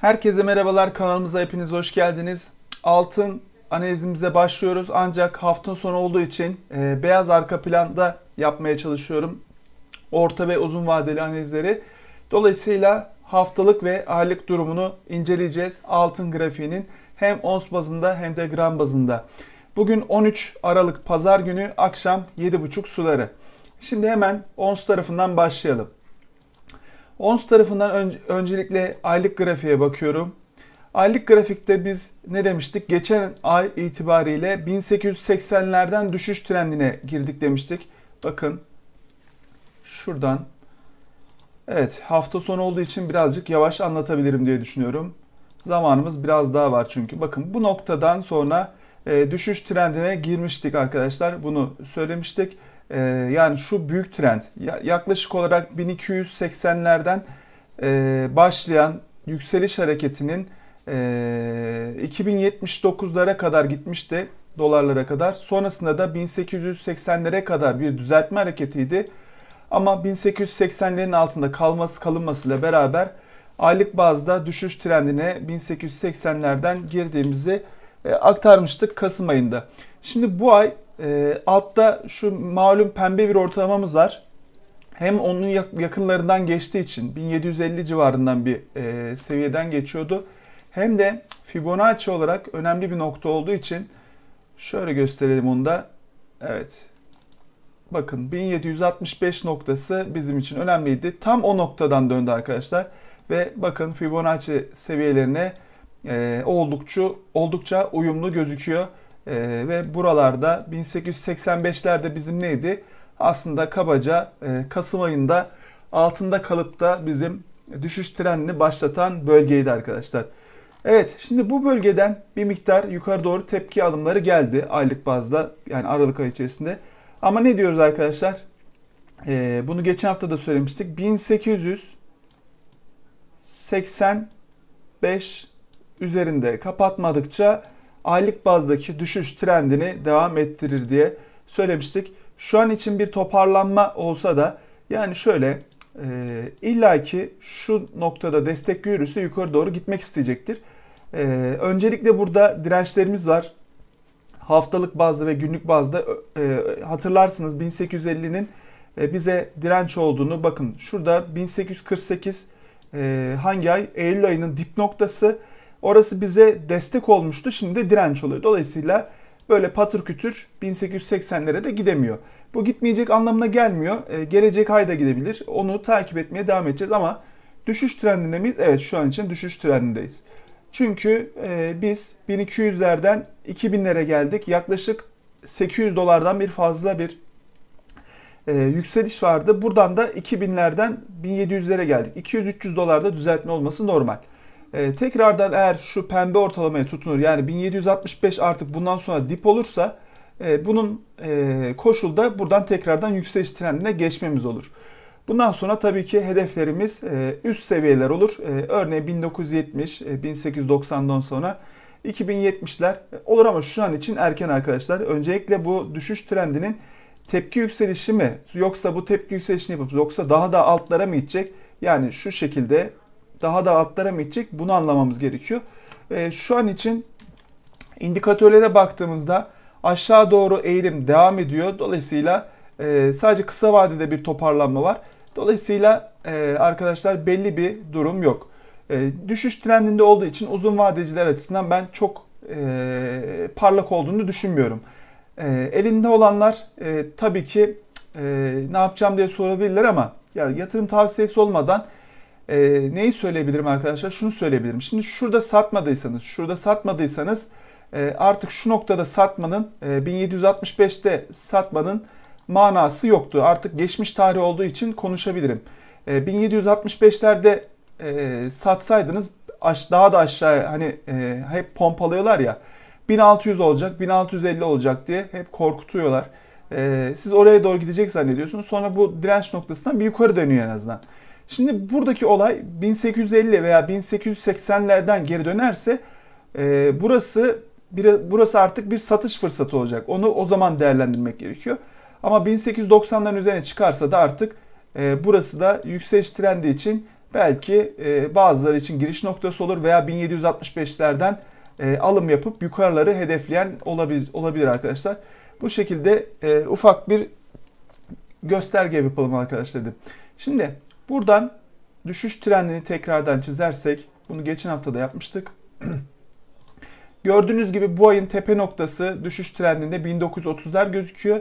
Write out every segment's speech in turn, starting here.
Herkese merhabalar kanalımıza hepiniz hoş geldiniz. Altın analizimize başlıyoruz ancak hafta sonu olduğu için e, beyaz arka planda yapmaya çalışıyorum. Orta ve uzun vadeli analizleri. Dolayısıyla haftalık ve aylık durumunu inceleyeceğiz. Altın grafiğinin hem ons bazında hem de gram bazında. Bugün 13 Aralık Pazar günü akşam 7.30 suları. Şimdi hemen ons tarafından başlayalım. ONS tarafından ön, öncelikle aylık grafiğe bakıyorum. Aylık grafikte biz ne demiştik? Geçen ay itibariyle 1880'lerden düşüş trendine girdik demiştik. Bakın şuradan. Evet hafta sonu olduğu için birazcık yavaş anlatabilirim diye düşünüyorum. Zamanımız biraz daha var çünkü. Bakın bu noktadan sonra e, düşüş trendine girmiştik arkadaşlar. Bunu söylemiştik e, yani şu büyük trend yaklaşık olarak 1280'lerden e, başlayan yükseliş hareketinin e, 2079'lara kadar gitmişti dolarlara kadar. Sonrasında da 1880'lere kadar bir düzeltme hareketiydi. Ama 1880'lerin altında kalması kalınmasıyla beraber aylık bazda düşüş trendine 1880'lerden girdiğimizi e, aktarmıştık Kasım ayında. Şimdi bu ay e, altta şu malum pembe bir ortalamamız var. Hem onun yakınlarından geçtiği için 1750 civarından bir e, seviyeden geçiyordu. Hem de Fibonacci olarak önemli bir nokta olduğu için şöyle gösterelim onu da. Evet. Bakın 1765 noktası bizim için önemliydi. Tam o noktadan döndü arkadaşlar ve bakın Fibonacci seviyelerine e, oldukça oldukça uyumlu gözüküyor. E, ve buralarda 1885'lerde bizim neydi? Aslında kabaca e, Kasım ayında altında kalıp da bizim düşüş trenini başlatan bölgeydi arkadaşlar. Evet şimdi bu bölgeden bir miktar yukarı doğru tepki alımları geldi aylık bazda yani Aralık ayı içerisinde. Ama ne diyoruz arkadaşlar? Ee, bunu geçen hafta da söylemiştik. 1885 üzerinde kapatmadıkça aylık bazdaki düşüş trendini devam ettirir diye söylemiştik. Şu an için bir toparlanma olsa da yani şöyle e, illaki şu noktada destek görürse yukarı doğru gitmek isteyecektir. E, öncelikle burada dirençlerimiz var. Haftalık bazda ve günlük bazda e, e hatırlarsınız 1850'nin e, bize direnç olduğunu bakın şurada 1848 e, hangi ay? Eylül ayının dip noktası Orası bize destek olmuştu. Şimdi de direnç oluyor. Dolayısıyla böyle patır kütür 1880'lere de gidemiyor. Bu gitmeyecek anlamına gelmiyor. E, gelecek ayda gidebilir. Onu takip etmeye devam edeceğiz ama düşüş trendinde miyiz? Evet şu an için düşüş trendindeyiz. Çünkü e, biz 1200'lerden 2000'lere geldik. Yaklaşık 800 dolardan bir fazla bir e, yükseliş vardı. Buradan da 2000'lerden 1700'lere geldik. 200-300 dolarda düzeltme olması normal. E, tekrardan eğer şu pembe ortalamaya tutunur yani 1765 artık bundan sonra dip olursa e, bunun e, koşulda buradan tekrardan yükseliş trendine geçmemiz olur. Bundan sonra tabii ki hedeflerimiz e, üst seviyeler olur. E, örneğin 1970, e, 1890'dan sonra 2070'ler olur ama şu an için erken arkadaşlar. Öncelikle bu düşüş trendinin tepki yükselişi mi yoksa bu tepki yükselişini yapıp yoksa daha da altlara mı gidecek? Yani şu şekilde daha da altlara mı gidecek bunu anlamamız gerekiyor. E, şu an için indikatörlere baktığımızda aşağı doğru eğilim devam ediyor. Dolayısıyla e, sadece kısa vadede bir toparlanma var. Dolayısıyla e, arkadaşlar belli bir durum yok. E, düşüş trendinde olduğu için uzun vadeciler açısından ben çok e, parlak olduğunu düşünmüyorum. E, elinde olanlar e, tabii ki e, ne yapacağım diye sorabilirler ama ya yatırım tavsiyesi olmadan e, neyi söyleyebilirim arkadaşlar? Şunu söyleyebilirim. Şimdi şurada satmadıysanız, şurada satmadıysanız e, artık şu noktada satmanın, e, 1765'te satmanın manası yoktu. Artık geçmiş tarih olduğu için konuşabilirim. E, 1765'lerde e, satsaydınız daha da aşağı hani e, hep pompalıyorlar ya 1600 olacak 1650 olacak diye hep korkutuyorlar. E, siz oraya doğru gidecek zannediyorsunuz sonra bu direnç noktasından bir yukarı dönüyor en azından. Şimdi buradaki olay 1850 veya 1880'lerden geri dönerse e, burası bir, burası artık bir satış fırsatı olacak. Onu o zaman değerlendirmek gerekiyor. Ama 1890'ların üzerine çıkarsa da artık e, burası da yükseliş trendi için belki e, bazıları için giriş noktası olur veya 1765'lerden e, alım yapıp yukarıları hedefleyen olabilir, olabilir arkadaşlar. Bu şekilde e, ufak bir gösterge yapalım arkadaşlar dedim. Şimdi Buradan düşüş trendini tekrardan çizersek bunu geçen hafta da yapmıştık. Gördüğünüz gibi bu ayın tepe noktası düşüş trendinde 1930'lar gözüküyor.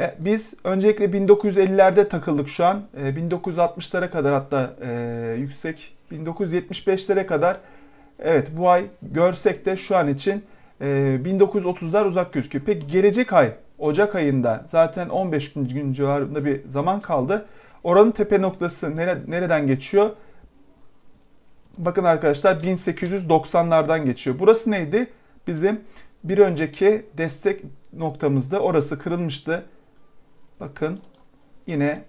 E, biz öncelikle 1950'lerde takıldık şu an. 1960'lara e, kadar hatta e, yüksek 1975'lere kadar evet bu ay görsek de şu an için 1930'lar uzak gözüküyor. Peki gelecek ay Ocak ayında zaten 15 gün civarında bir zaman kaldı. Oranın tepe noktası nere, nereden geçiyor? Bakın arkadaşlar 1890'lardan geçiyor. Burası neydi? Bizim bir önceki destek noktamızda orası kırılmıştı. Bakın yine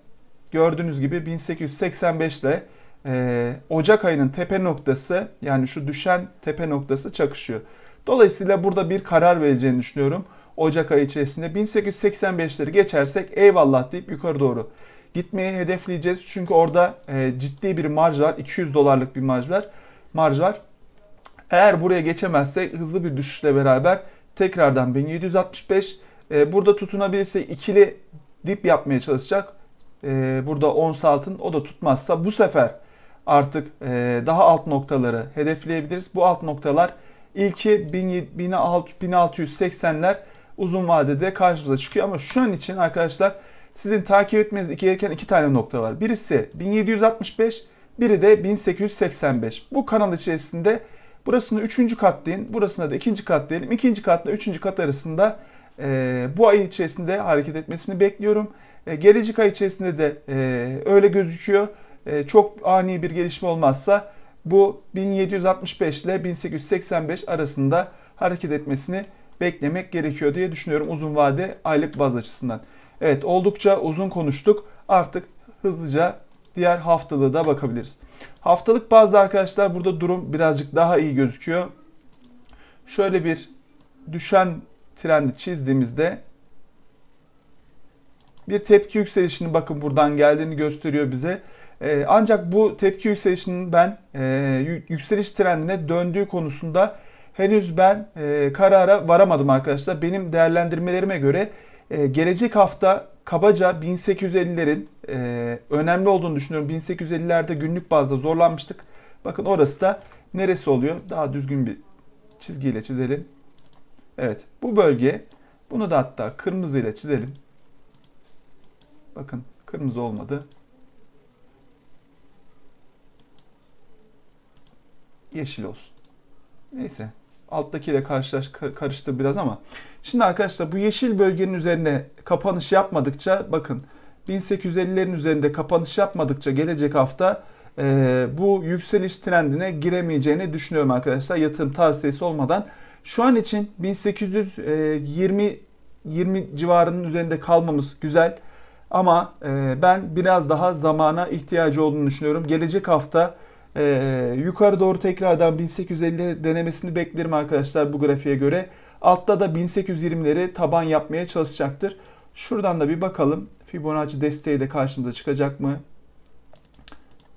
gördüğünüz gibi 1885'te e, Ocak ayının tepe noktası yani şu düşen tepe noktası çakışıyor. Dolayısıyla burada bir karar vereceğini düşünüyorum. Ocak ayı içerisinde 1885'leri geçersek eyvallah deyip yukarı doğru gitmeyi hedefleyeceğiz. Çünkü orada e, ciddi bir marj var. 200 dolarlık bir marj var. Marj var. Eğer buraya geçemezsek hızlı bir düşüşle beraber tekrardan 1765 e, burada tutunabilirse ikili dip yapmaya çalışacak. E, burada 10 altın o da tutmazsa bu sefer artık e, daha alt noktaları hedefleyebiliriz. Bu alt noktalar ilki 1680'ler uzun vadede karşımıza çıkıyor ama şu an için arkadaşlar sizin takip etmeniz gereken iki tane nokta var. Birisi 1765, biri de 1885. Bu kanal içerisinde burasını 3. kat deyin, burasına da 2. kat diyelim. 2. katla 3. kat arasında e, bu ay içerisinde hareket etmesini bekliyorum. E, gelecek ay içerisinde de e, öyle gözüküyor. E, çok ani bir gelişme olmazsa bu 1765 ile 1885 arasında hareket etmesini beklemek gerekiyor diye düşünüyorum uzun vade aylık baz açısından. Evet oldukça uzun konuştuk. Artık hızlıca diğer haftalığı da bakabiliriz. Haftalık bazda arkadaşlar burada durum birazcık daha iyi gözüküyor. Şöyle bir düşen trendi çizdiğimizde bir tepki yükselişini bakın buradan geldiğini gösteriyor bize. Ee, ancak bu tepki yükselişinin ben e, yükseliş trendine döndüğü konusunda henüz ben e, karara varamadım arkadaşlar. Benim değerlendirmelerime göre e, gelecek hafta kabaca 1850'lerin e, önemli olduğunu düşünüyorum. 1850'lerde günlük bazda zorlanmıştık. Bakın orası da neresi oluyor? Daha düzgün bir çizgiyle çizelim. Evet bu bölge bunu da hatta kırmızıyla çizelim. Bakın kırmızı olmadı. Yeşil olsun. Neyse alttakiyle karşılaş, karıştı biraz ama. Şimdi arkadaşlar bu yeşil bölgenin üzerine kapanış yapmadıkça bakın 1850'lerin üzerinde kapanış yapmadıkça gelecek hafta e, bu yükseliş trendine giremeyeceğini düşünüyorum arkadaşlar. Yatırım tavsiyesi olmadan şu an için 1820 20 civarının üzerinde kalmamız güzel. Ama e, ben biraz daha zamana ihtiyacı olduğunu düşünüyorum. Gelecek hafta ee, yukarı doğru tekrardan 1850 denemesini beklerim arkadaşlar bu grafiğe göre. Altta da 1820'leri taban yapmaya çalışacaktır. Şuradan da bir bakalım. Fibonacci desteği de karşımıza çıkacak mı?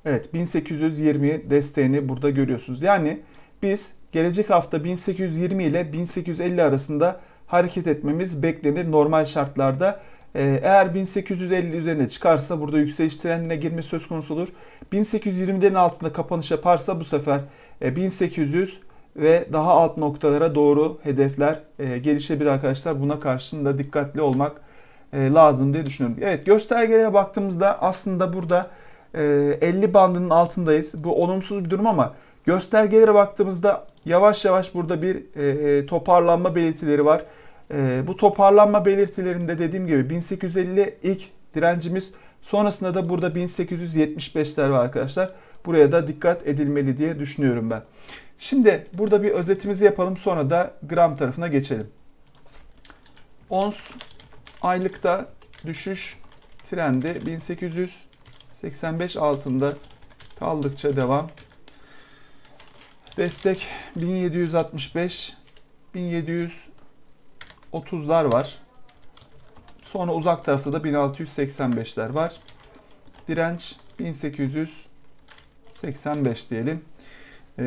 Evet 1820 desteğini burada görüyorsunuz. Yani biz gelecek hafta 1820 ile 1850 arasında hareket etmemiz beklenir normal şartlarda. Ee, eğer 1850 üzerine çıkarsa burada yükseliş trendine girme söz konusu olur. 1820'den altında kapanış yaparsa bu sefer 1800 e, ve daha alt noktalara doğru hedefler e, gelişebilir arkadaşlar. Buna karşında dikkatli olmak e, lazım diye düşünüyorum. Evet göstergelere baktığımızda aslında burada 50 bandının altındayız. Bu olumsuz bir durum ama göstergelere baktığımızda yavaş yavaş burada bir toparlanma belirtileri var. Ee, bu toparlanma belirtilerinde dediğim gibi 1850 ilk direncimiz. Sonrasında da burada 1875'ler var arkadaşlar. Buraya da dikkat edilmeli diye düşünüyorum ben. Şimdi burada bir özetimizi yapalım sonra da gram tarafına geçelim. Ons aylıkta düşüş trendi 1885 altında kaldıkça devam. Destek 1765 1700 30'lar var. Sonra uzak tarafta da 1685'ler var. Direnç 1885 diyelim. Ee,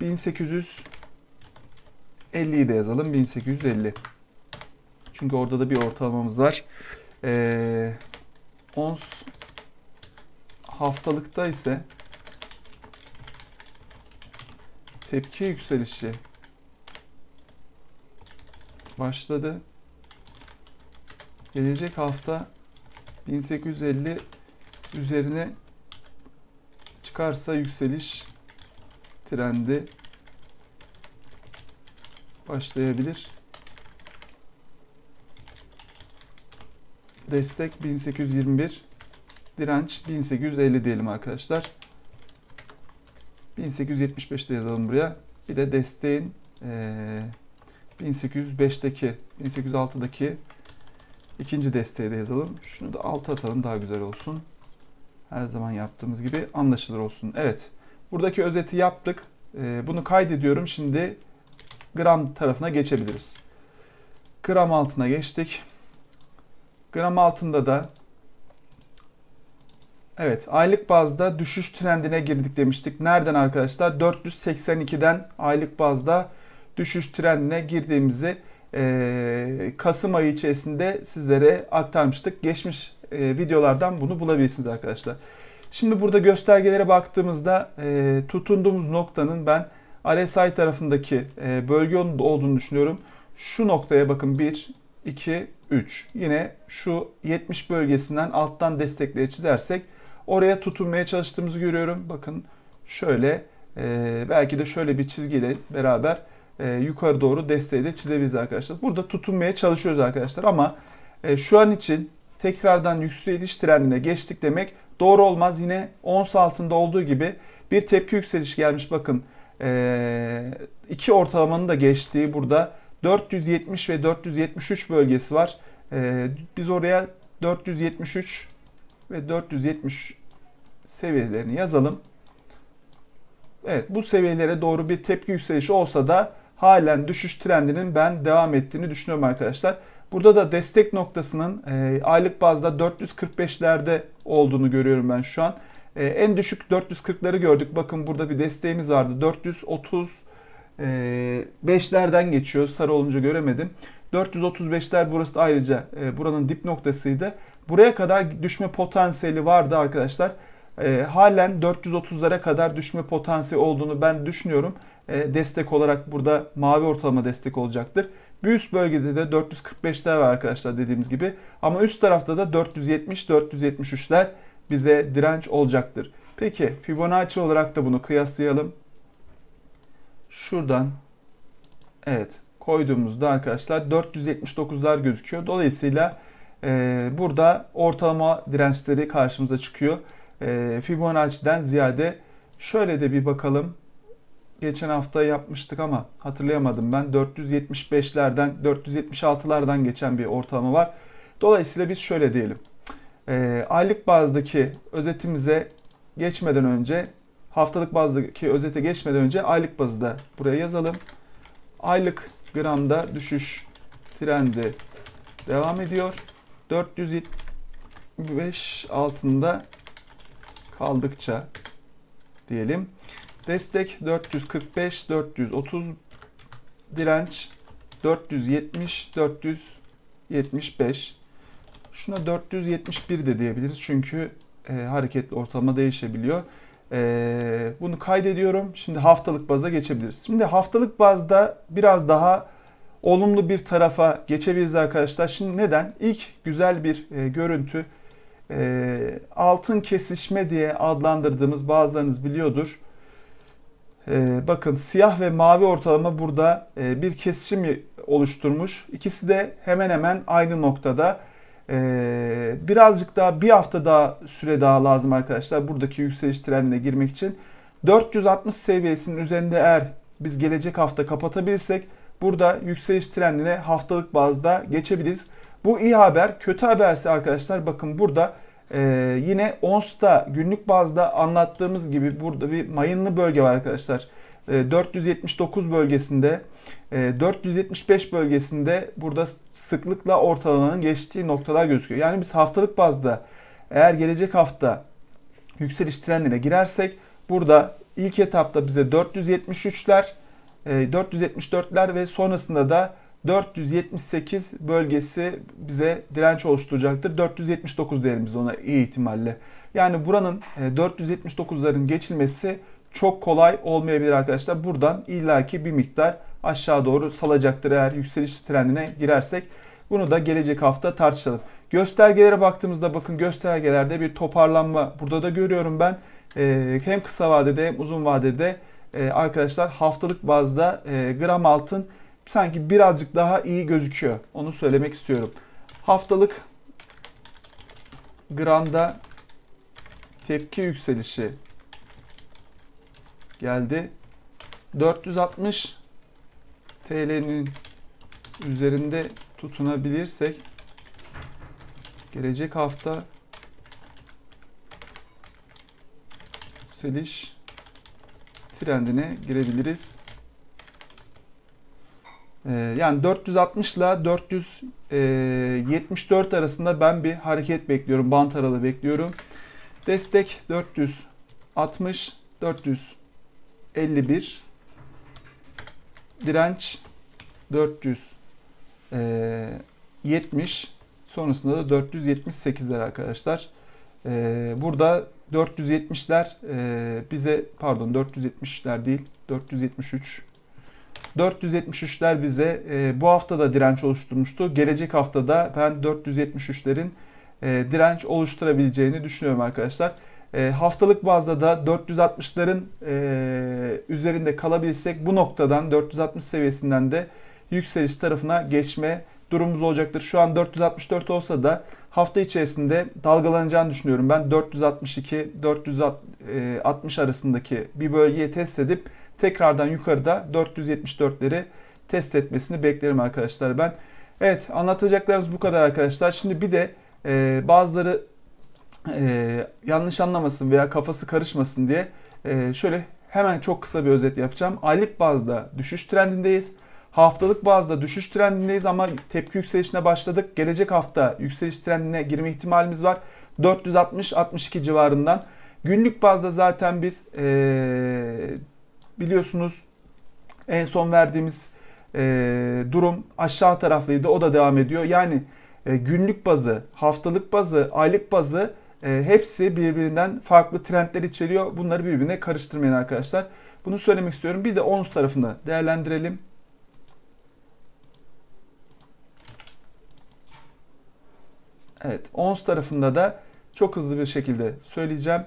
1850'yi de yazalım. 1850. Çünkü orada da bir ortalamamız var. Ee, ons haftalıkta ise tepki yükselişi başladı. Gelecek hafta 1850 üzerine çıkarsa yükseliş trendi başlayabilir. Destek 1821, direnç 1850 diyelim arkadaşlar. 1875'te yazalım buraya. Bir de desteğin ee, 1805'teki, 1806'daki ikinci desteği de yazalım. Şunu da alta atalım daha güzel olsun. Her zaman yaptığımız gibi anlaşılır olsun. Evet, buradaki özeti yaptık. Ee, bunu kaydediyorum. Şimdi gram tarafına geçebiliriz. Gram altına geçtik. Gram altında da Evet aylık bazda düşüş trendine girdik demiştik. Nereden arkadaşlar? 482'den aylık bazda düşüş trendine girdiğimizi e, Kasım ayı içerisinde sizlere aktarmıştık. Geçmiş e, videolardan bunu bulabilirsiniz arkadaşlar. Şimdi burada göstergelere baktığımızda e, tutunduğumuz noktanın ben RSI tarafındaki e, bölge olduğunu düşünüyorum. Şu noktaya bakın 1, 2, 3. Yine şu 70 bölgesinden alttan destekleri çizersek oraya tutunmaya çalıştığımızı görüyorum. Bakın şöyle e, belki de şöyle bir çizgiyle beraber e, yukarı doğru desteği de çizebiliriz arkadaşlar. Burada tutunmaya çalışıyoruz arkadaşlar ama e, şu an için tekrardan yükseliş trendine geçtik demek doğru olmaz. Yine ons altında olduğu gibi bir tepki yükseliş gelmiş bakın. E, iki ortalamanın da geçtiği burada 470 ve 473 bölgesi var. E, biz oraya 473 ve 470 seviyelerini yazalım. Evet bu seviyelere doğru bir tepki yükselişi olsa da halen düşüş trendinin ben devam ettiğini düşünüyorum arkadaşlar. Burada da destek noktasının e, aylık bazda 445'lerde olduğunu görüyorum ben şu an. E, en düşük 440'ları gördük. Bakın burada bir desteğimiz vardı. 430 5'lerden geçiyor. Sarı olunca göremedim. 435'ler burası ayrıca e, buranın dip noktasıydı. Buraya kadar düşme potansiyeli vardı arkadaşlar. E, halen 430'lara kadar düşme potansiyeli olduğunu ben düşünüyorum. E, destek olarak burada mavi ortalama destek olacaktır. Bir üst bölgede de 445'ler var arkadaşlar dediğimiz gibi. Ama üst tarafta da 470-473'ler bize direnç olacaktır. Peki Fibonacci olarak da bunu kıyaslayalım. Şuradan evet koyduğumuzda arkadaşlar 479'lar gözüküyor. Dolayısıyla e, burada ortalama dirençleri karşımıza çıkıyor. E, Fibonacci'den ziyade şöyle de bir bakalım geçen hafta yapmıştık ama hatırlayamadım ben. 475'lerden 476'lardan geçen bir ortalama var. Dolayısıyla biz şöyle diyelim. E, aylık bazdaki özetimize geçmeden önce haftalık bazdaki özete geçmeden önce aylık bazda buraya yazalım. Aylık gramda düşüş trendi devam ediyor. 475 altında kaldıkça diyelim. Destek 445, 430, direnç 470, 475. Şuna 471 de diyebiliriz çünkü e, hareketli ortalama değişebiliyor. E, bunu kaydediyorum. Şimdi haftalık baza geçebiliriz. Şimdi haftalık bazda biraz daha olumlu bir tarafa geçebiliriz arkadaşlar. Şimdi neden? İlk güzel bir e, görüntü e, altın kesişme diye adlandırdığımız bazılarınız biliyordur. Ee, bakın siyah ve mavi ortalama burada e, bir kesişim oluşturmuş. İkisi de hemen hemen aynı noktada. Ee, birazcık daha bir hafta daha süre daha lazım arkadaşlar buradaki yükseliş trendine girmek için. 460 seviyesinin üzerinde eğer biz gelecek hafta kapatabilirsek burada yükseliş trendine haftalık bazda geçebiliriz. Bu iyi haber. Kötü haberse arkadaşlar bakın burada ee, yine ONS'ta günlük bazda anlattığımız gibi burada bir mayınlı bölge var arkadaşlar. Ee, 479 bölgesinde, e, ee, 475 bölgesinde burada sıklıkla ortalamanın geçtiği noktalar gözüküyor. Yani biz haftalık bazda eğer gelecek hafta yükseliş trendine girersek burada ilk etapta bize 473'ler, 474'ler ee, ve sonrasında da 478 bölgesi bize direnç oluşturacaktır. 479 değerimiz ona iyi ihtimalle. Yani buranın 479'ların e, geçilmesi çok kolay olmayabilir arkadaşlar. Buradan illaki bir miktar aşağı doğru salacaktır eğer yükseliş trendine girersek. Bunu da gelecek hafta tartışalım. Göstergelere baktığımızda bakın göstergelerde bir toparlanma burada da görüyorum ben. E, hem kısa vadede hem uzun vadede e, arkadaşlar haftalık bazda gram altın sanki birazcık daha iyi gözüküyor. Onu söylemek istiyorum. Haftalık gramda tepki yükselişi geldi. 460 TL'nin üzerinde tutunabilirsek gelecek hafta yükseliş trendine girebiliriz ee, yani 460 ile 474 e, arasında ben bir hareket bekliyorum. Bant aralığı bekliyorum. Destek 460, 451. Direnç 470. E, sonrasında da 478'ler arkadaşlar. Ee, burada 470'ler e, bize pardon 470'ler değil 473 473'ler bize e, bu hafta da direnç oluşturmuştu. Gelecek haftada ben 473'lerin e, direnç oluşturabileceğini düşünüyorum arkadaşlar. E, haftalık bazda da 460'ların e, üzerinde kalabilsek bu noktadan 460 seviyesinden de yükseliş tarafına geçme durumumuz olacaktır. Şu an 464 olsa da hafta içerisinde dalgalanacağını düşünüyorum. Ben 462-460 e, arasındaki bir bölgeye test edip tekrardan yukarıda 474'leri test etmesini beklerim arkadaşlar ben. Evet anlatacaklarımız bu kadar arkadaşlar. Şimdi bir de e, bazıları e, yanlış anlamasın veya kafası karışmasın diye e, şöyle hemen çok kısa bir özet yapacağım. Aylık bazda düşüş trendindeyiz. Haftalık bazda düşüş trendindeyiz ama tepki yükselişine başladık. Gelecek hafta yükseliş trendine girme ihtimalimiz var. 460-62 civarından. Günlük bazda zaten biz e, Biliyorsunuz en son verdiğimiz e, durum aşağı taraflıydı. O da devam ediyor. Yani e, günlük bazı, haftalık bazı, aylık bazı e, hepsi birbirinden farklı trendler içeriyor. Bunları birbirine karıştırmayın arkadaşlar. Bunu söylemek istiyorum. Bir de ons tarafını değerlendirelim. Evet, ons tarafında da çok hızlı bir şekilde söyleyeceğim.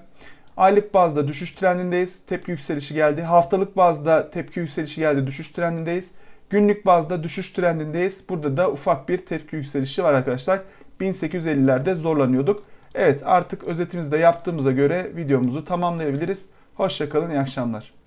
Aylık bazda düşüş trendindeyiz. Tepki yükselişi geldi. Haftalık bazda tepki yükselişi geldi. Düşüş trendindeyiz. Günlük bazda düşüş trendindeyiz. Burada da ufak bir tepki yükselişi var arkadaşlar. 1850'lerde zorlanıyorduk. Evet artık özetimizi de yaptığımıza göre videomuzu tamamlayabiliriz. Hoşçakalın, iyi akşamlar.